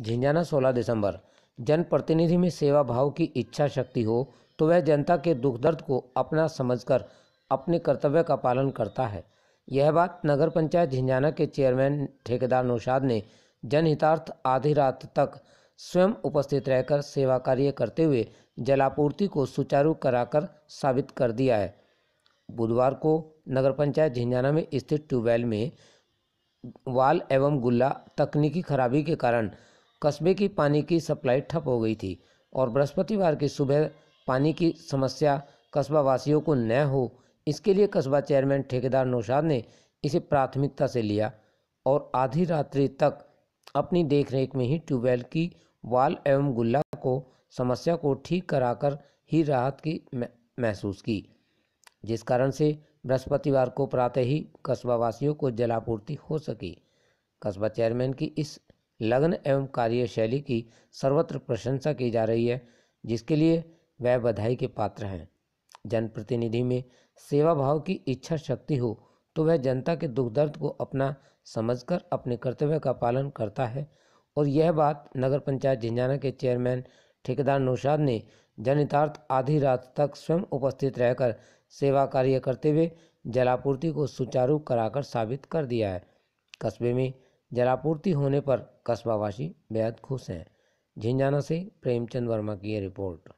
झिंझाना 16 दिसंबर जनप्रतिनिधि में सेवा भाव की इच्छा शक्ति हो तो वह जनता के दुख दर्द को अपना समझकर अपने कर्तव्य का पालन करता है यह बात नगर पंचायत झिंझाना के चेयरमैन ठेकेदार नौशाद ने जनहितार्थ आधी रात तक स्वयं उपस्थित रहकर सेवा कार्य करते हुए जलापूर्ति को सुचारू कराकर साबित कर दिया है बुधवार को नगर पंचायत झिंझाना में स्थित ट्यूबवेल में वाल एवं गुल्ला तकनीकी खराबी के कारण कस्बे की पानी की सप्लाई ठप हो गई थी और बृहस्पतिवार की सुबह पानी की समस्या कस्बा वासियों को न हो इसके लिए कस्बा चेयरमैन ठेकेदार नौशाद ने इसे प्राथमिकता से लिया और आधी रात्रि तक अपनी देखरेख में ही ट्यूबवेल की वाल एवं गुल्ला को समस्या को ठीक कराकर ही राहत की महसूस की जिस कारण से बृहस्पतिवार को प्रातः ही कस्बा वासियों को जलापूर्ति हो सकी कस्बा चेयरमैन की इस लग्न एवं कार्यशैली की सर्वत्र प्रशंसा की जा रही है जिसके लिए वह बधाई के पात्र हैं जनप्रतिनिधि में सेवा भाव की इच्छा शक्ति हो तो वह जनता के दुख दर्द को अपना समझकर अपने कर्तव्य का पालन करता है और यह बात नगर पंचायत झिंझाना के चेयरमैन ठेकेदार नौशाद ने जनहितार्थ आधी रात तक स्वयं उपस्थित रहकर सेवा कार्य करते हुए जलापूर्ति को सुचारू कराकर साबित कर दिया है कस्बे में जलापूर्ति होने पर कस्बावासी बेहद खुश हैं झिंझाना से प्रेमचंद वर्मा की रिपोर्ट